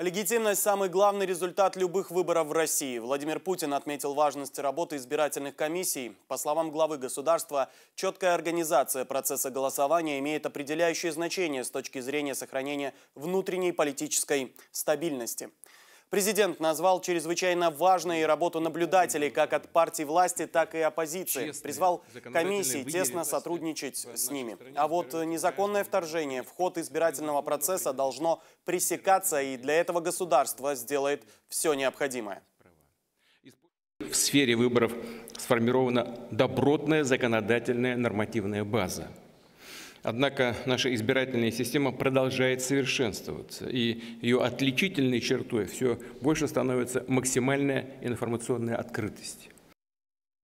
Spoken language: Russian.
Легитимность – самый главный результат любых выборов в России. Владимир Путин отметил важность работы избирательных комиссий. По словам главы государства, четкая организация процесса голосования имеет определяющее значение с точки зрения сохранения внутренней политической стабильности. Президент назвал чрезвычайно важной работу наблюдателей как от партий власти, так и оппозиции. Призвал комиссии тесно сотрудничать с ними. А вот э, незаконное вторжение в ход избирательного процесса должно пресекаться, и для этого государство сделает все необходимое. В сфере выборов сформирована добротная законодательная нормативная база. Однако наша избирательная система продолжает совершенствоваться, и ее отличительной чертой все больше становится максимальная информационная открытость.